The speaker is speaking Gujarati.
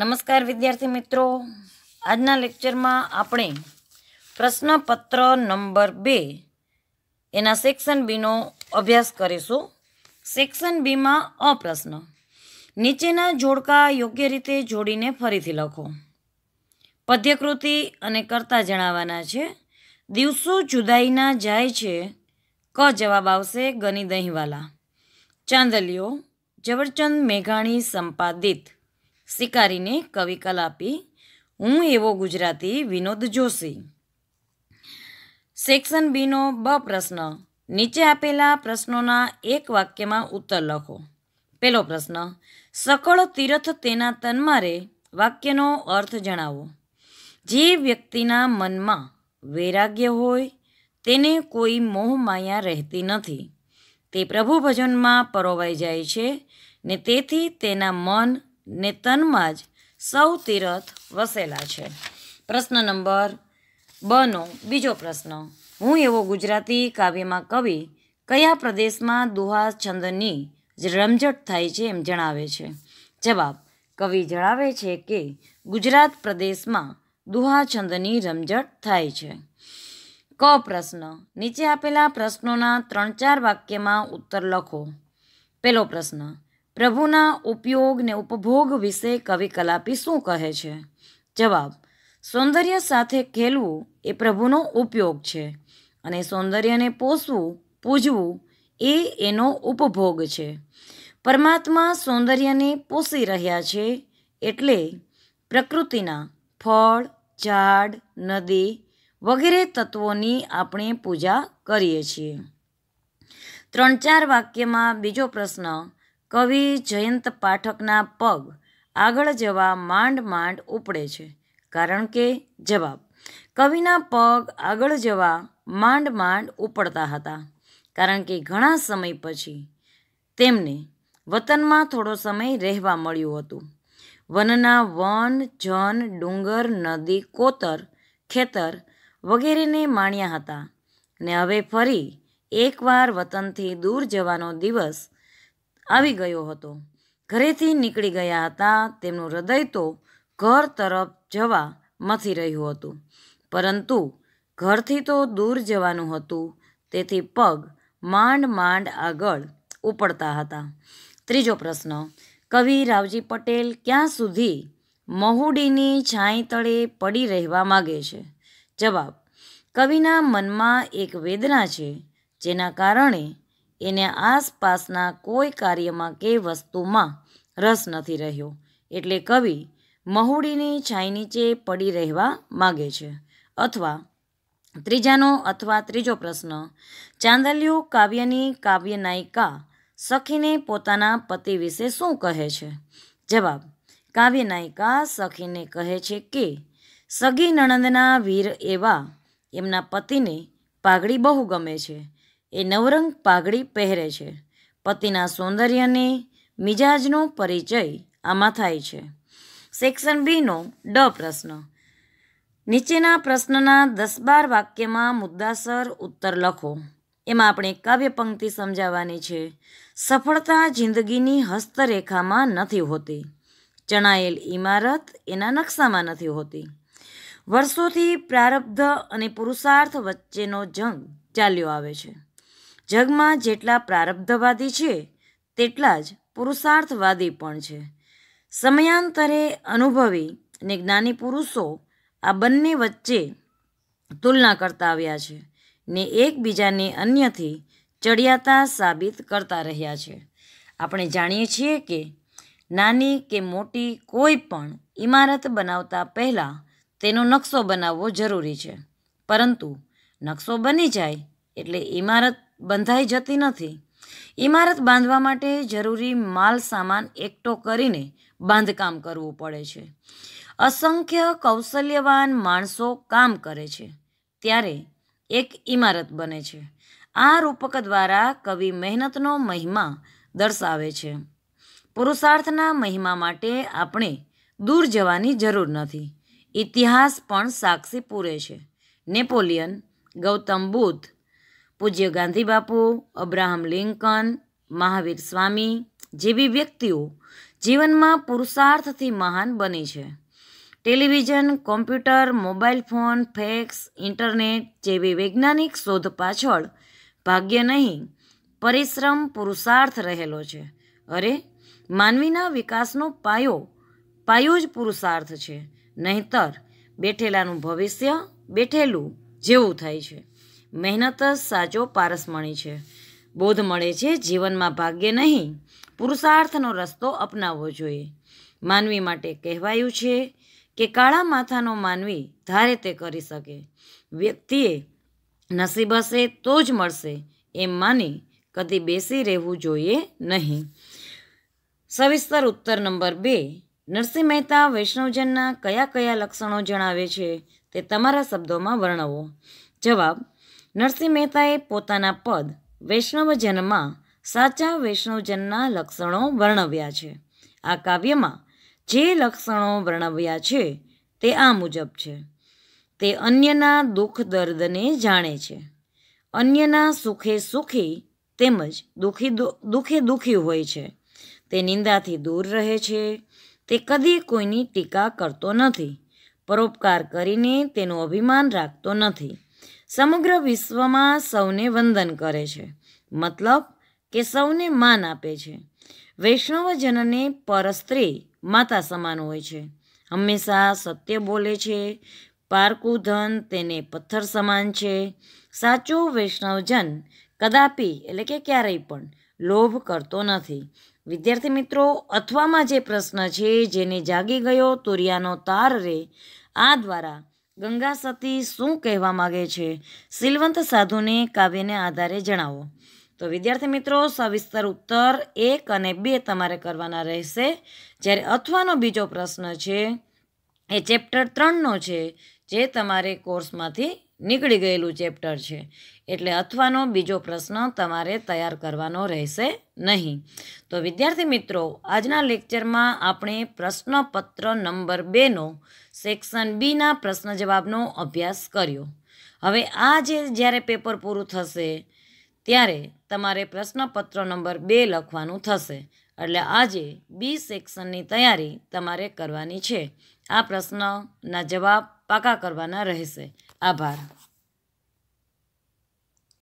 નમસ્કાર વિદ્યાર્થી મિત્રો આજના લેક્ચરમાં આપણે પ્રશ્નપત્ર નંબર બે એના સેક્શન બીનો અભ્યાસ કરીશું સેક્શન બીમાં અપ્રશ્ન નીચેના જોડકા યોગ્ય રીતે જોડીને ફરીથી લખો પદ્યકૃતિ અને કરતા જણાવવાના છે દિવસો જુદાઈના જાય છે ક જવાબ આવશે ગની દહીંવાલા ચાંદલિયો ઝવરચંદ મેઘાણી સંપાદિત સ્વીકારીને કવિકલ આપી હું એવો ગુજરાતી વિનોદ જોશી સેક્શન બીનો બ પ્રશ્ન નીચે આપેલા પ્રશ્નોના એક વાક્યમાં ઉત્તર લખો પહેલો પ્રશ્ન સકળ તીર્થ તેના તન્મારે વાક્યનો અર્થ જણાવો જે વ્યક્તિના મનમાં વૈરાગ્ય હોય તેને કોઈ મોહ માયા રહેતી નથી તે પ્રભુ ભજનમાં પરોવાઈ જાય છે ને તેથી તેના મન ને તનમાં જ સૌ તીરથ વસેલા છે પ્રશ્ન નંબર બનો બીજો પ્રશ્ન હું એવો ગુજરાતી કાવ્યમાં કવિ કયા પ્રદેશમાં દુહા છંદની રમઝટ થાય છે એમ જણાવે છે જવાબ કવિ જણાવે છે કે ગુજરાત પ્રદેશમાં દુહા છંદની રમઝટ થાય છે ક પ્રશ્ન નીચે આપેલા પ્રશ્નોના ત્રણ ચાર વાક્યમાં ઉત્તર લખો પહેલો પ્રશ્ન પ્રભુના ઉપયોગ ને ઉપભોગ વિશે કવિ કલાપી શું કહે છે જવાબ સૌંદર્ય સાથે ખેલવું એ પ્રભુનો ઉપયોગ છે અને સૌંદર્યને પોષવું પૂજવું એ એનો ઉપભોગ છે પરમાત્મા સૌંદર્યને પોષી રહ્યા છે એટલે પ્રકૃતિના ફળ ઝાડ નદી વગેરે તત્વોની આપણે પૂજા કરીએ છીએ ત્રણ ચાર વાક્યમાં બીજો પ્રશ્ન કવિ જયંત પાઠકના પગ આગળ જવા માંડ માંડ ઉપડે છે કારણ કે જવાબ કવિના પગ આગળ જવા માંડ માંડ ઉપડતા હતા કારણ કે ઘણા સમય પછી તેમને વતનમાં થોડો સમય રહેવા મળ્યું હતું વનના વન જન ડુંગર નદી કોતર ખેતર વગેરેને માણ્યા હતા ને હવે ફરી એકવાર વતનથી દૂર જવાનો દિવસ આવી ગયો હતો ઘરેથી નીકળી ગયા હતા તેમનું હૃદય તો ઘર તરફ જવા મથી રહ્યું હતું પરંતુ ઘરથી તો દૂર જવાનું હતું તેથી પગ માંડ માંડ આગળ ઉપડતા હતા ત્રીજો પ્રશ્ન કવિ રાવજી પટેલ ક્યાં સુધી મહુડીની છાંય તળે પડી રહેવા માગે છે જવાબ કવિના મનમાં એક વેદના છે જેના કારણે એને આસપાસના કોઈ કાર્યમાં કે વસ્તુમાં રસ નથી રહ્યો એટલે કવિ મહુડીની છાંય નીચે પડી રહેવા માગે છે અથવા ત્રીજાનો અથવા ત્રીજો પ્રશ્ન ચાંદલિયો કાવ્યની કાવ્ય નાયિકા સખીને પોતાના પતિ વિશે શું કહે છે જવાબ કાવ્ય નાયિકા સખીને કહે છે કે સગી નણંદના વીર એવા એમના પતિને પાઘડી બહુ ગમે છે એ નવરંગ પાઘડી પહેરે છે પતિના સૌંદર્યની મિજાજનો પરિચય આમાં થાય છે સેક્શન બીનો ડ પ્રશ્ન નીચેના પ્રશ્નના દસ બાર વાક્યમાં મુદ્દાસર ઉત્તર લખો એમાં આપણે કાવ્ય પંક્તિ સમજાવવાની છે સફળતા જિંદગીની હસ્તરેખામાં નથી હોતી ચણાયેલ ઇમારત એના નકશામાં નથી હોતી વર્ષોથી પ્રારબ્ધ અને પુરુષાર્થ વચ્ચેનો જંગ ચાલ્યો આવે છે જગમાં જેટલા પ્રારબ્ધવાદી છે તેટલા જ પુરુષાર્થવાદી પણ છે સમયાંતરે અનુભવી અને જ્ઞાની પુરુષો આ બંને વચ્ચે તુલના કરતા આવ્યા છે ને એકબીજાને અન્યથી ચડિયાતા સાબિત કરતા રહ્યા છે આપણે જાણીએ છીએ કે નાની કે મોટી કોઈ પણ ઇમારત બનાવતા પહેલાં તેનો નકશો બનાવવો જરૂરી છે પરંતુ નકશો બની જાય એટલે ઇમારત બંધાઈ જતી નથી ઇમારત બાંધવા માટે જરૂરી માલ સામાન એકઠો કરીને બાંધકામ કરવું પડે છે અસંખ્ય કૌશલ્યવાન માણસો કામ કરે છે ત્યારે એક ઇમારત બને છે આ રૂપક દ્વારા કવિ મહેનતનો મહિમા દર્શાવે છે પુરુષાર્થના મહિમા માટે આપણે દૂર જવાની જરૂર નથી ઇતિહાસ પણ સાક્ષી પૂરે છે નેપોલિયન ગૌતમ બુદ્ધ પૂજ્ય ગાંધી બાપુ અબ્રાહમ લિંકન મહાવીર સ્વામી જેવી વ્યક્તિઓ જીવનમાં પુરુષાર્થથી મહાન બની છે television computer mobile phone fax internet જેવી વૈજ્ઞાનિક શોધ પાછળ ભાગ્ય નહીં પરિશ્રમ પુરુષાર્થ રહેલો છે અરે માનવીના વિકાસનો પાયો પાયો જ પુરુષાર્થ છે નહીતર બેઠેલાનું ભવિષ્ય બેઠેલું જેવું થાય છે મહેનત જ સાચો પારસમણી છે બોધ મળે છે જીવનમાં ભાગ્ય નહીં પુરુષાર્થનો રસ્તો અપનાવવો જોઈએ માનવી માટે કહેવાયું છે કે કાળા માથાનો માનવી ધારે તે કરી શકે વ્યક્તિએ નસીબ હશે તો જ મળશે એમ માની કદી બેસી રહેવું જોઈએ નહીં સવિસ્તર ઉત્તર નંબર બે નરસિંહ મહેતા વૈષ્ણવજનના કયા કયા લક્ષણો જણાવે છે તે તમારા શબ્દોમાં વર્ણવો જવાબ નરસિંહ મહેતાએ પોતાના પદ વૈષ્ણવજનમાં સાચા વૈષ્ણવજનના લક્ષણો વર્ણવ્યા છે આ કાવ્યમાં જે લક્ષણો વર્ણવ્યા છે તે આ મુજબ છે તે અન્યના દુઃખ દર્દને જાણે છે અન્યના સુખે સુખી તેમજ દુઃખી દુઃખે દુઃખી હોય છે તે નિંદાથી દૂર રહે છે તે કદી કોઈની ટીકા કરતો નથી પરોપકાર કરીને તેનું અભિમાન રાખતો નથી સમગ્ર વિશ્વમાં સૌને વંદન કરે છે મતલબ કે સૌને માન આપે છે વૈષ્ણવજનને પરસ્ત્રી માતા સમાન હોય છે હંમેશા સત્ય બોલે છે પારકું ધન તેને પથ્થર સમાન છે સાચો વૈષ્ણવજન કદાપી એટલે કે ક્યારેય પણ લોભ કરતો નથી વિદ્યાર્થી મિત્રો અથવામાં જે પ્રશ્ન છે જેને જાગી ગયો તુરિયાનો તાર રે આ દ્વારા ગંગા સતી શું કહેવા માગે છે સિલવંત સાધુને કાવ્યને આધારે જણાવો તો વિદ્યાર્થી મિત્રો સવિસ્તર ઉત્તર એક અને બે તમારે કરવાના રહેશે જ્યારે અથવાનો બીજો પ્રશ્ન છે એ ચેપ્ટર ત્રણનો છે જે તમારે કોર્સમાંથી નીકળી ગયેલું ચેપ્ટર છે એટલે અથવાનો બીજો પ્રશ્ન તમારે તૈયાર કરવાનો રહેશે નહીં તો વિદ્યાર્થી મિત્રો આજના લેક્ચરમાં આપણે પ્રશ્નપત્ર નંબર બેનો સેક્શન બીના પ્રશ્ન જવાબનો અભ્યાસ કર્યો હવે આ જે જ્યારે પેપર પૂરું થશે ત્યારે તમારે પ્રશ્નપત્ર નંબર બે લખવાનું થશે એટલે આજે બી સેક્શનની તૈયારી તમારે કરવાની છે આ પ્રશ્નના જવાબ પાકા કરવાના રહેશે આભાર